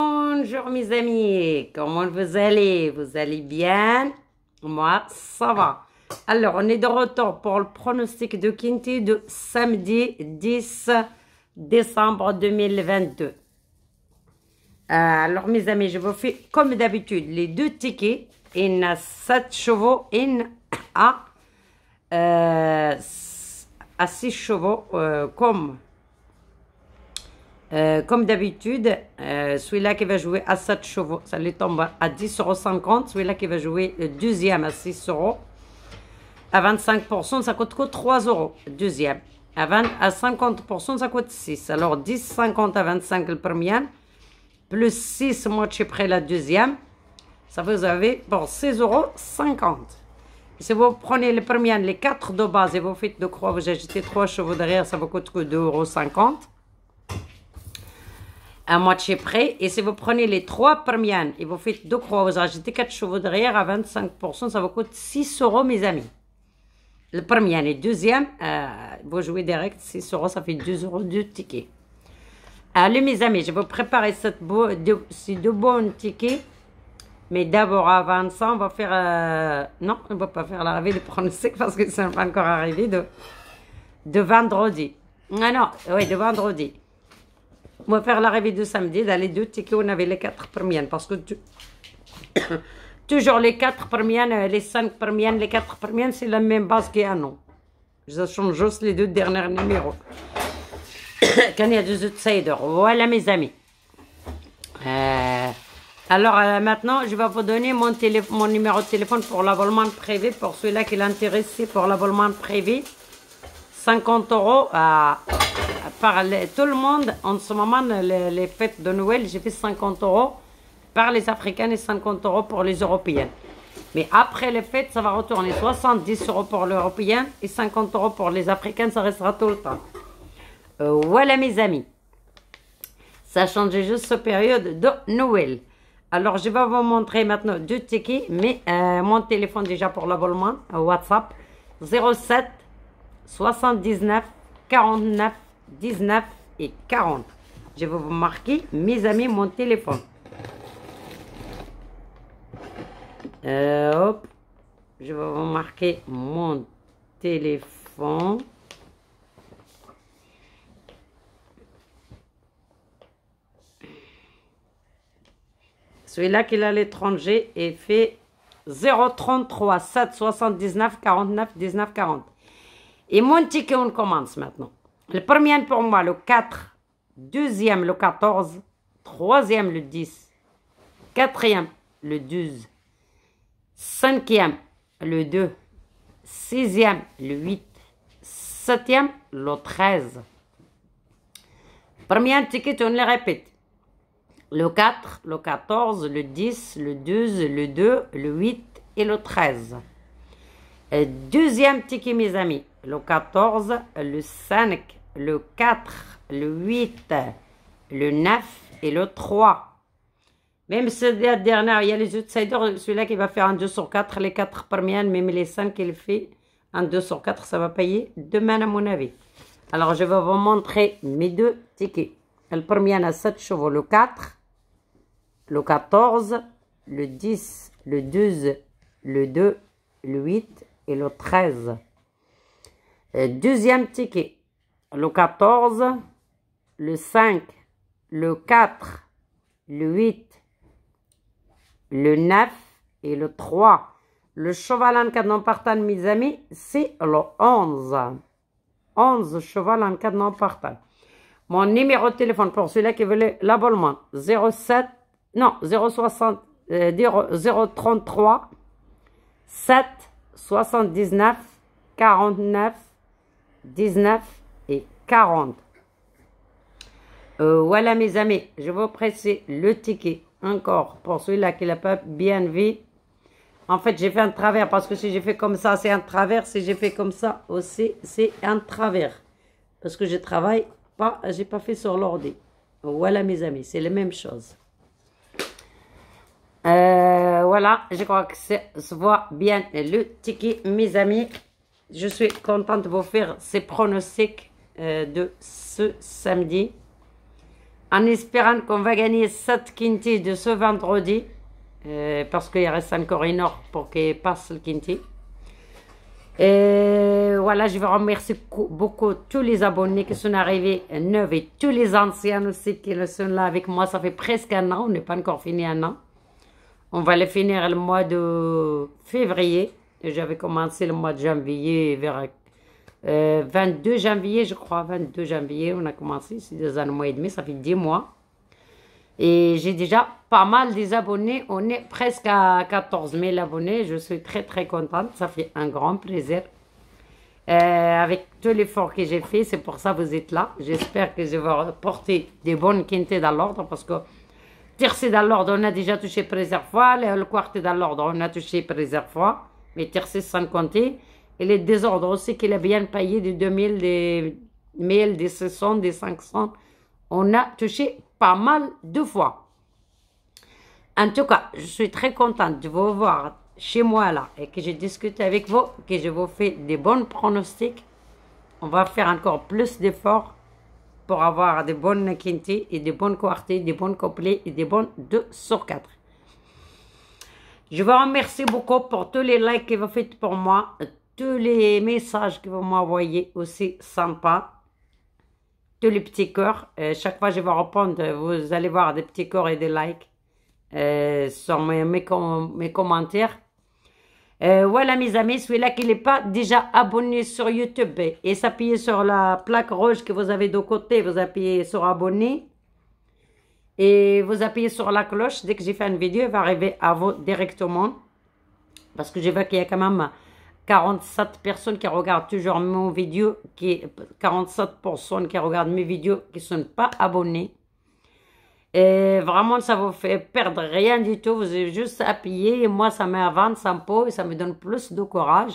Bonjour mes amis, comment vous allez Vous allez bien Moi, ça va. Alors, on est de retour pour le pronostic de Quinty de samedi 10 décembre 2022. Euh, alors, mes amis, je vous fais comme d'habitude les deux tickets. Une a 7 chevaux, in a euh, à 6 chevaux euh, comme euh, comme d'habitude, euh, celui-là qui va jouer à 7 chevaux, ça lui tombe à euros. Celui-là qui va jouer deuxième à 6 euros. À 25%, ça coûte que 3 euros. Deuxième. À, 20, à 50%, ça coûte 6. Alors 10,50 à 25 le premier. Plus 6 moitié près la deuxième. Ça vous avez pour 6,50 euros. Si vous prenez le premier, les 4 de base et vous faites de croix, vous ajoutez 3 chevaux derrière, ça vous coûte que 2,50 euros à moitié prêt Et si vous prenez les trois premières et vous faites deux croix, vous rajoutez quatre chevaux derrière à 25%, ça vous coûte 6 euros, mes amis. Le premier, le deuxième, euh, vous jouez direct 6 euros, ça fait 2 euros de ticket. Allez, mes amis, je vais vous préparer cette ces deux bons tickets. Mais d'abord, avant ça, on va faire... Euh, non, on ne va pas faire l'arrivée de sec parce que ça n'est pas encore arrivé de, de vendredi. Ah non, oui, de vendredi. On va faire la revue de samedi. Dans les deux tickets, on avait les quatre premières. Parce que toujours les quatre premières, euh, les cinq premières, les quatre premières, c'est la même base qu'il y non. Je change juste les deux derniers numéros. Quand il y a deux outsiders. Voilà, mes amis. Euh, alors euh, maintenant, je vais vous donner mon, mon numéro de téléphone pour l'avolement privé. Pour celui là qui intéressé pour l'avolement privé, 50 euros à tout le monde. En ce moment, les, fêtes de Noël, j'ai fait 50 euros par les Africains et 50 euros pour les Européens Mais après les fêtes, ça va retourner 70 euros pour l'Européen et 50 euros pour les Africains, ça restera tout le temps. Euh, voilà mes amis. Ça change juste cette période de Noël. Alors, je vais vous montrer maintenant du ticket mais euh, mon téléphone déjà pour l'abonnement, euh, WhatsApp, 07 79 49 19 et 40. Je vais vous marquer, mes amis, mon téléphone. Euh, hop. Je vais vous marquer mon téléphone. Celui-là qui est à l'étranger et fait 033 779 49 19 40. Et mon ticket, on commence maintenant. Le premier pour moi, le 4. Deuxième, le 14. Troisième, le 10. Quatrième, le 12. Cinquième, le 2. Sixième, le 8. Septième, le 13. Premier ticket, on le répète. Le 4, le 14, le 10, le 12, le 2, le 8 et le 13. Euh, deuxième ticket, mes amis le 14, le 5, le 4, le 8, le 9 et le 3. Même ce dernière, il y a les outsiders, celui-là qui va faire un 2 sur 4, les 4 premières, même les 5 qu'il fait un 2 sur 4, ça va payer demain à mon avis. Alors, je vais vous montrer mes deux tickets. Le premier a 7 chevaux, le 4, le 14, le 10, le 12, le 2, le 8 et le 13. Euh, deuxième ticket, le 14, le 5, le 4, le 8, le 9 et le 3. Le cheval en non partant, mes amis, c'est le 11. 11 cheval en non partant. Mon numéro de téléphone pour celui-là qui veut l'abonnement, 07, non, 060, 033 7 79 49 19 et 40. Euh, voilà mes amis, je vais presser le ticket encore pour celui-là qui l'a pas bien vu. En fait, j'ai fait un travers parce que si j'ai fait comme ça, c'est un travers. Si j'ai fait comme ça aussi, c'est un travers. Parce que je travaille pas, j'ai pas fait sur l'ordi. Voilà mes amis, c'est la même chose. Euh, voilà, je crois que ça se voit bien le ticket, mes amis. Je suis contente de vous faire ces pronostics euh, de ce samedi. En espérant qu'on va gagner cette quinti de ce vendredi. Euh, parce qu'il reste encore une heure pour qu'il passe le quinti. Et voilà, je vous remercie beaucoup tous les abonnés qui sont arrivés neufs et tous les anciens aussi qui sont là avec moi. Ça fait presque un an, on n'est pas encore fini un an. On va le finir le mois de février j'avais commencé le mois de janvier, vers 22 euh, janvier, je crois, 22 janvier, on a commencé, c'est deux ans, un mois et demi, ça fait 10 mois. Et j'ai déjà pas mal des abonnés, on est presque à 14 000 abonnés, je suis très très contente, ça fait un grand plaisir. Euh, avec tout l'effort que j'ai fait, c'est pour ça que vous êtes là. J'espère que je vais porter des bonnes quintés dans l'ordre parce que tiercé dans l'ordre, on a déjà touché plusieurs fois, le Quartier dans l'ordre, on a touché plusieurs fois mais Tircis sans compter, et les désordres aussi qu'il a bien payé des 2000, des 1000, des 600, des 500. On a touché pas mal de fois. En tout cas, je suis très contente de vous voir chez moi là et que j'ai discuté avec vous, que je vous fais des bons pronostics. On va faire encore plus d'efforts pour avoir des bonnes quintés et des bonnes quartés, des bonnes couplets et des bonnes 2 sur 4. Je vous remercie beaucoup pour tous les likes que vous faites pour moi, tous les messages que vous m'envoyez aussi sympa, tous les petits cœurs. Euh, chaque fois que je vais répondre, vous allez voir des petits cœurs et des likes euh, sur mes, commentaires. Euh, voilà mes amis, celui-là qui n'est pas déjà abonné sur YouTube et s'appuyer sur la plaque rouge que vous avez de côté, vous appuyez sur abonner. Et vous appuyez sur la cloche. Dès que j'ai fait une vidéo, elle va arriver à vous directement. Parce que je vois qu'il y a quand même 47 personnes qui regardent toujours mes vidéos, qui, 47 personnes qui regardent mes vidéos qui ne sont pas abonnés, Et vraiment, ça vous fait perdre rien du tout. Vous avez juste appuyé. moi, ça met à vendre et ça me donne plus de courage.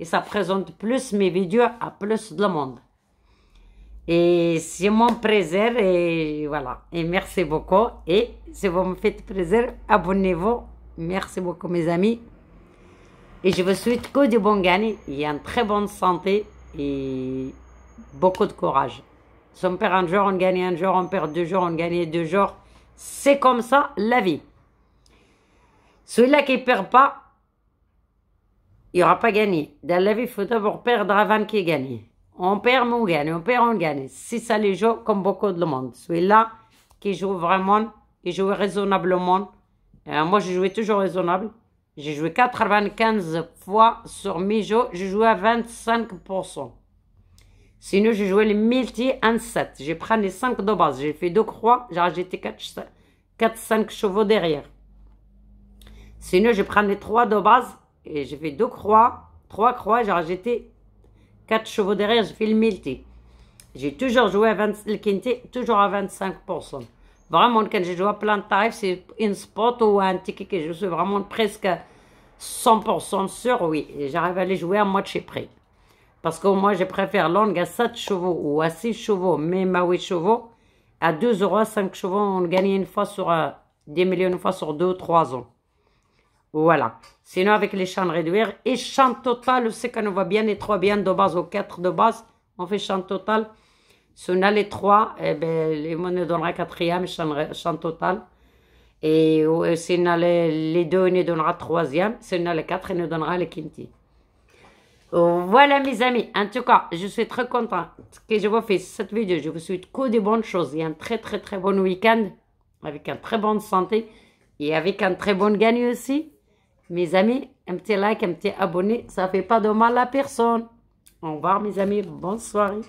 Et ça présente plus mes vidéos à plus de monde. Et c'est mon plaisir et voilà. Et merci beaucoup. Et si vous me faites plaisir, abonnez-vous. Merci beaucoup mes amis. Et je vous souhaite que du bon gagné et une très bonne santé et beaucoup de courage. Si on perd un jour, on gagne un jour, on perd deux jours, on gagne deux jours. C'est comme ça la vie. Celui-là qui ne perd pas, il n'aura pas gagné. Dans la vie, il faut d'abord perdre avant qu'il gagne. On perd, mais on gagne. On perd, on gagne. C'est ça les jeux comme beaucoup de monde. Celui-là qui joue vraiment, il joue raisonnablement. Euh, moi, je jouais toujours raisonnable. J'ai joué 95 fois sur mes jeux. Je jouais à 25%. Sinon, je jouais les multi 1 Je J'ai pris les 5 de base. J'ai fait 2 croix. J'ai rajouté 4-5 chevaux derrière. Sinon, je prends les 3 de base. Et j'ai fait 2 croix. 3 croix. J'ai rajouté 4 chevaux derrière, je fais le multi. J'ai toujours joué à toujours à 25%. Vraiment, quand j'ai joue à plein de tarifs, c'est une spot ou un ticket que je suis vraiment presque 100% sûr, oui. J'arrive à aller jouer à moitié prix. Parce que moi, je préfère longue à 7 chevaux ou à 6 chevaux, même à 8 chevaux. À 2 euros, 5 chevaux, on gagne une fois sur 10 euh, millions, une fois sur 2 ou 3 ans. Voilà. Sinon, avec les champs réduire et champ total, c'est qu'on voit bien les trois bien de base ou quatre de base. On fait champ total. Si on a les trois, eh ben, nous donnera quatrième champ, total. Et euh, si on a les, deux, on nous donnera troisième. Si on a les quatre, on nous donnera les quinti. Voilà mes amis, en tout cas, je suis très contente que je vous fasse cette vidéo. Je vous souhaite que de bonnes choses et un très très très bon week-end avec un très bonne santé et avec un très bon gagne aussi. Mes amis, un petit like, un petit abonné, ça fait pas de mal à personne. Au revoir mes amis, bonne soirée.